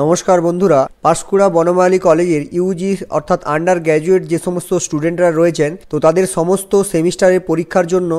নমস্কার বন্ধুরা পাঁশকুড়া বনমালী কলেজের ইউজি অর্থাৎ আন্ডার গ্র্যাজুয়েট যে সমস্ত স্টুডেন্টরা রয়েছেন তো তাদের সমস্ত সেমিস্টারের পরীক্ষার জন্য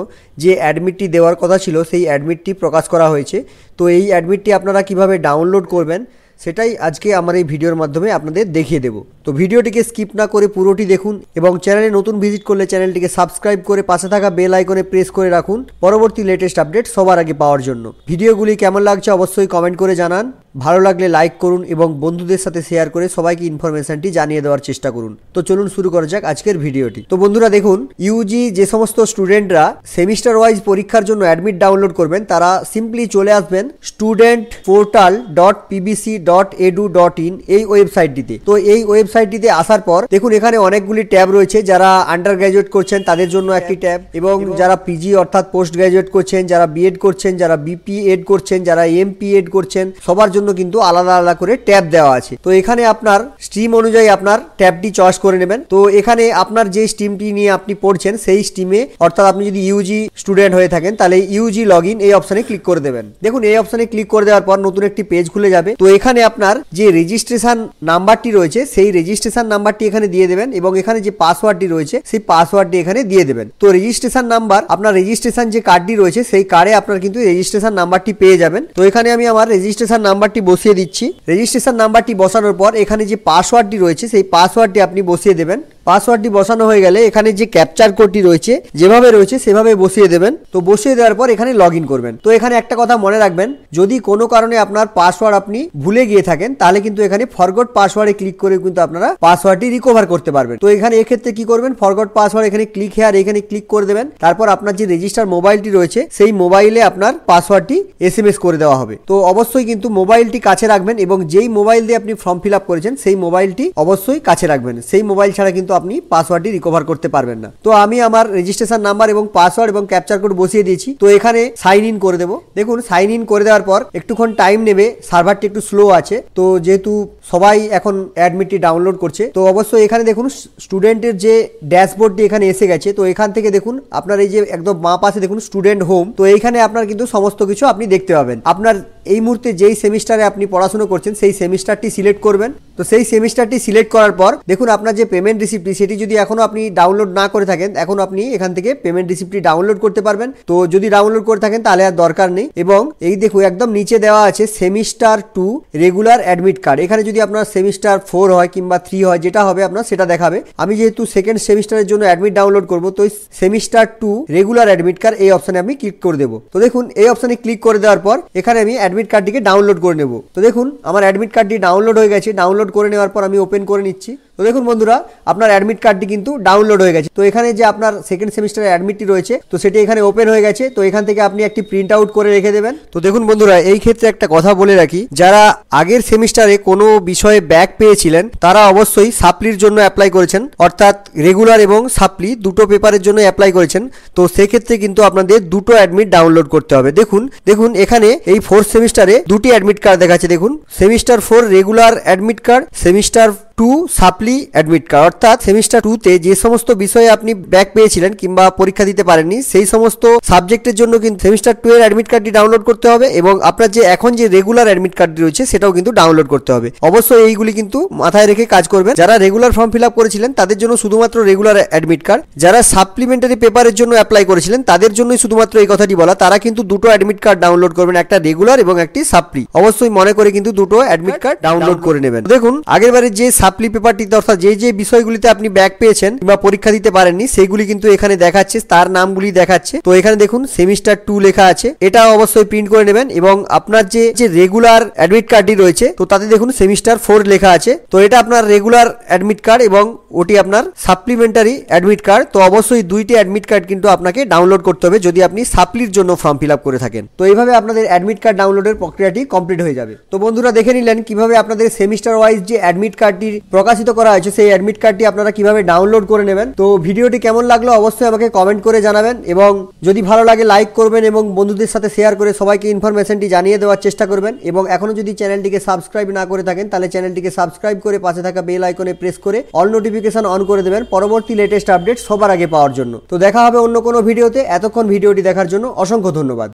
যে অ্যাডমিটটি দেওয়ার কথা ছিল সেই অ্যাডমিটটি প্রকাশ করা হয়েছে তো এই অ্যাডমিটটি আপনারা কিভাবে ডাউনলোড করবেন সেটাই আজকে আমার এই ভিডিওর মাধ্যমে আপনাদের দেখিয়ে দেব তো ভিডিওটিকে স্কিপ না করে পুরোটি দেখুন এবং চ্যানেলে নতুন ভিজিট করলে চ্যানেলটিকে সাবস্ক্রাইব করে পাশে থাকা বেল আইকনে প্রেস করে রাখুন পরবর্তী লেটেস্ট আপডেট সবার আগে পাওয়ার জন্য ভিডিওগুলি কেমন লাগছে অবশ্যই কমেন্ট করে জানান ভালো লাগলে লাইক করুন এবং বন্ধুদের সাথে শেয়ার করে সবাইকে ইনফরমেশনটি জানিয়ে দেওয়ার চেষ্টা করুন তো চলুন শুরু করা যাক আজকের ভিডিওটি তো বন্ধুরা দেখুন ইউজি যে সমস্ত স্টুডেন্টরা সেমিস্টার ওয়াইজ পরীক্ষার জন্য অ্যাডমিট ডাউনলোড করবেন তারা সিম্পলি চলে আসবেন student portal dot PBC dot edu dot in এই ওয়েবসাইটটিতে তো এই ওয়েবসাইটটিতে আসার পর দেখুন এখানে অনেকগুলি ট্যাব রয়েছে যারা আন্ডার গ্র্যাজুয়েট করছেন তাদের জন্য একটি ট্যাব এবং যারা পিজি অর্থাৎ পোস্ট গ্র্যাজুয়েট করছেন যারা বিএড করছেন যারা বিপি এড করছেন যারা এমপিএড এড করছেন সবার জন্য জন্য কিন্তু আলাদা আলাদা করে ট্যাব দেওয়া আছে তো এখানে আপনার স্ট্রিম অনুযায়ী আপনার ট্যাবটি চয়েস করে নেবেন তো এখানে আপনার যে স্টিমটি নিয়ে আপনি পড়ছেন সেই স্টিমে অর্থাৎ আপনি যদি ইউজি স্টুডেন্ট হয়ে থাকেন তাহলে ইউজি লগ এই অপশানে ক্লিক করে দেবেন দেখুন এই অপশানে ক্লিক করে দেওয়ার পর নতুন একটি পেজ খুলে যাবে তো এখানে আপনার যে রেজিস্ট্রেশন নাম্বারটি রয়েছে সেই রেজিস্ট্রেশন নাম্বারটি এখানে দিয়ে দেবেন এবং এখানে যে পাসওয়ার্ডটি রয়েছে সেই পাসওয়ার্ডটি এখানে দিয়ে দেবেন তো রেজিস্ট্রেশন নাম্বার আপনার রেজিস্ট্রেশন যে কার্ডটি রয়েছে সেই কার্ডে আপনার কিন্তু রেজিস্ট্রেশন নাম্বারটি পেয়ে যাবেন তো এখানে আমি আমার রেজিস্ট্রেশন নাম্বার নাম্বারটি বসিয়ে দিচ্ছি রেজিস্ট্রেশন নাম্বারটি বসানোর পর এখানে যে পাসওয়ার্ডটি রয়েছে সেই পাসওয়ার্ডটি আপনি বসিয়ে দেবেন পাসওয়ার্ডটি বসানো হয়ে গেলে এখানে যে ক্যাপচার কোডটি রয়েছে যেভাবে রয়েছে সেভাবে বসিয়ে দেবেন তো বসিয়ে দেওয়ার পর এখানে লগ করবেন তো এখানে একটা কথা মনে রাখবেন যদি কোনো কারণে আপনার পাসওয়ার্ড আপনি ভুলে গিয়ে থাকেন তাহলে কিন্তু এখানে ফরগট পাসওয়ার্ডে ক্লিক করে কিন্তু আপনারা পাসওয়ার্ডটি রিকভার করতে পারবেন তো এখানে এক্ষেত্রে কি করবেন ফরগট পাসওয়ার্ড এখানে ক্লিক হেয়ার এখানে ক্লিক করে দেবেন তারপর আপনার যে রেজিস্টার মোবাইলটি রয়েছে সেই মোবাইলে আপনার পাসওয়ার্ডটি এস এম এস করে দেওয়া হবে তো অবশ্যই কিন্তু মোবাইলটি কাছে রাখবেন এবং যেই মোবাইল দিয়ে আপনি ফর্ম ফিল করেছেন সেই মোবাইলটি অবশ্যই কাছে রাখবেন সেই মোবাইল ছাড়া কিন্তু আপনি পাসওয়ার্ডটি রিকভার করতে পারবেন না তো আমি আমার রেজিস্ট্রেশন নাম্বার এবং পাসওয়ার্ড এবং ক্যাপচার কোড বসিয়ে দিয়েছি তো এখানে সাইন ইন করে দেবো দেখুন সাইন ইন করে দেওয়ার পর একটুক্ষণ টাইম নেবে সার্ভারটি একটু স্লো আছে তো যেহেতু সবাই এখন অ্যাডমিটটি ডাউনলোড করছে তো অবশ্যই এখানে দেখুন স্টুডেন্টের যে ড্যাশবোর্ডটি এখানে এসে গেছে তো এখান থেকে দেখুন আপনার এই যে একদম মা পাশে দেখুন স্টুডেন্ট হোম তো এইখানে আপনার কিন্তু সমস্ত কিছু আপনি দেখতে পাবেন আপনার এই মুহূর্তে যেই সেমিস্টারে আপনি পড়াশুনো করছেন সেই সেমিস্টারটি সিলেক্ট করবেন তো সেই সেমিস্টারটি সিলেক্ট করার পর দেখুন আপনার যে পেমেন্ট রিসিপ্টটি সেটি যদি এখনও আপনি ডাউনলোড না করে থাকেন এখন আপনি এখান থেকে পেমেন্ট রিসিপ্টটি ডাউনলোড করতে পারবেন তো যদি ডাউনলোড করে থাকেন তাহলে আর দরকার নেই এবং এই দেখুন একদম নিচে দেওয়া আছে semester two regular admit card এখানে যদি আপনার সেমিস্টার ফোর হয় কিংবা থ্রি হয় যেটা হবে আপনার সেটা দেখাবে আমি যেহেতু সেকেন্ড সেমিস্টারের জন্য অ্যাডমিট ডাউনলোড করবো তো semester two regular admit card এই অপশানে আমি ক্লিক করে দেবো তো দেখুন এই অপশানে ক্লিক করে দেওয়ার পর এখানে আমি অ্যাডমিট কার্ডটিকে ডাউনলোড করে নেব তো দেখুন আমার অ্যাডমিট কার্ডটি ডাউনলোড হয়ে গেছে ডাউনলোড করে নেওয়ার পর আমি ওপেন করেന്നിচ্ছি তো দেখুন বন্ধুরা আপনার অ্যাডমিট কার্ডটি কিন্তু ডাউনলোড হয়ে গেছে তো এখানে যে আপনার সেকেন্ড সেমিস্টারের অ্যাডমিটটি রয়েছে তো সেটি এখানে ওপেন হয়ে গেছে তো এখান থেকে আপনি একটি প্রিন্ট আউট করে রেখে দেবেন তো দেখুন বন্ধুরা এই ক্ষেত্রে একটা কথা বলে রাখি যারা আগের সেমিস্টারে কোনো বিষয়ে ব্যাক পেয়েছিলেন তারা অবশ্যই সাপ্লির জন্য অ্যাপ্লাই করেছেন অর্থাৎ রেগুলার এবং সাপ্লি দুটো পেপারের জন্য অ্যাপ্লাই করেছেন তো সেক্ষেত্রে কিন্তু আপনাদের দুটো অ্যাডমিট ডাউনলোড করতে হবে দেখুন দেখুন এখানে এই ফোর্থ সেমিস্টারে দুটি অ্যাডমিট কার্ড দেখাচ্ছে দেখুন semester four regular admit card semester two supply admit card অর্থাৎ সেমিস্টার টুতে যে সমস্ত বিষয়ে আপনি ব্যাক পেয়েছিলেন কিংবা পরীক্ষা দিতে পারেননি সেই সমস্ত সাবজেক্টের জন্য কিন্তু সেমিস্টার টু এর অ্যাডমিট কার্ডটি ডাউনলোড করতে হবে এবং আপনার যে এখন যে রেগুলার অ্যাডমিট কার্ডটি রয়েছে সেটাও কিন্তু ডাউনলোড করতে হবে অবশ্যই এইগুলি কিন্তু মাথায় রেখে কাজ করবেন যারা রেগুলার ফর্ম ফিল আপ করেছিলেন তাদের জন্য শুধুমাত্র রেগুলার অ্যাডমিট কার্ড যারা সাপ্লিমেন্টারি পেপারের জন্য অ্যাপ্লাই করেছিলেন তাদের জন্যই শুধুমাত্র এই কথাটি বলা তারা কিন্তু দুটো অ্যাডমিট কার্ড ডাউনলোড করবেন একটা রেগুলার এবং একটি সাপ্লি অবশ্যই মনে করে কিন্তু দুটো অ্যাডমিট কার্ড ডাউনলোড করে নেবেন দেখুন আগের বারে যে সাপ্লি পেপারটিতে অর্থাৎ যে যে বিষয়গুলিতে আপনি ব্যাক পেয়েছেন বা পরীক্ষা দিতে পারেননি সেগুলি কিন্তু এখানে দেখাচ্ছে তার নামগুলি দেখাচ্ছে তো এখানে দেখুন সেমিস্টার টু লেখা আছে এটা অবশ্যই প্রিন্ট করে নেবেন এবং আপনার যে যে রেগুলার অ্যাডমিট কার্ডটি রয়েছে তো তাতে দেখুন সেমিস্টার ফোর লেখা আছে তো এটা আপনার রেগুলার অ্যাডমিট কার্ড এবং ওটি আপনার সাপ্লিমেন্টারি অ্যাডমিট কার্ড তো অবশ্যই দুইটি অ্যাডমিট কার্ড কিন্তু আপনাকে ডাউনলোড করতে হবে যদি আপনি সাপ্লির জন্য ফর্ম ফিল করে থাকেন তো এইভাবে আপনাদের অ্যাডমিট কার্ড ডাউনলোডের প্রক্রিয়াটি কমপ্লিট হয়ে যাবে তো বন্ধুরা দেখে নিলেন কিভাবে আপনাদের সেমিস্টার ওয়াইজ যে অ্যাডমিট কার্ডটি প্রকাশিত করা হয়েছে সেই অ্যাডমিট কার্ডটি আপনারা কিভাবে ডাউনলোড করে নেবেন তো ভিডিওটি কেমন লাগলো অবশ্যই আমাকে কমেন্ট করে জানাবেন এবং যদি ভালো লাগে লাইক করবেন এবং বন্ধুদের সাথে শেয়ার করে সবাইকে ইনফরমেশনটি জানিয়ে দেওয়ার চেষ্টা করবেন এবং এখনও যদি চ্যানেলটিকে সাবস্ক্রাইব না করে থাকেন তাহলে চ্যানেলটিকে সাবস্ক্রাইব করে পাশে থাকা বেল আইকনে প্রেস করে অল নোটিফিকেশন অন করে দেবেন পরবর্তী লেটেস্ট আপডেট সবার আগে পাওয়ার জন্য তো দেখা হবে অন্য কোনো ভিডিওতে এতক্ষণ ভিডিওটি দেখার জন্য অসংখ্য ধন্যবাদ